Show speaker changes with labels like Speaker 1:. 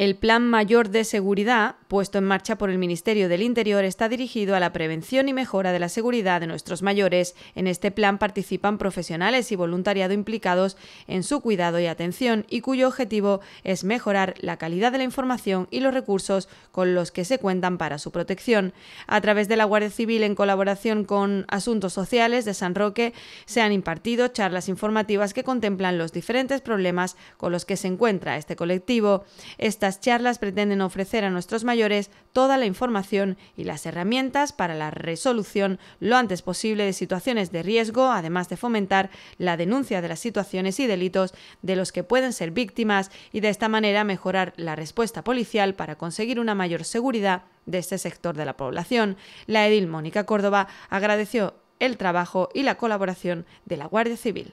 Speaker 1: El Plan Mayor de Seguridad, puesto en marcha por el Ministerio del Interior, está dirigido a la prevención y mejora de la seguridad de nuestros mayores. En este plan participan profesionales y voluntariado implicados en su cuidado y atención y cuyo objetivo es mejorar la calidad de la información y los recursos con los que se cuentan para su protección. A través de la Guardia Civil, en colaboración con Asuntos Sociales de San Roque, se han impartido charlas informativas que contemplan los diferentes problemas con los que se encuentra este colectivo. Esta las charlas pretenden ofrecer a nuestros mayores toda la información y las herramientas para la resolución lo antes posible de situaciones de riesgo, además de fomentar la denuncia de las situaciones y delitos de los que pueden ser víctimas y de esta manera mejorar la respuesta policial para conseguir una mayor seguridad de este sector de la población. La edil Mónica Córdoba agradeció el trabajo y la colaboración de la Guardia Civil.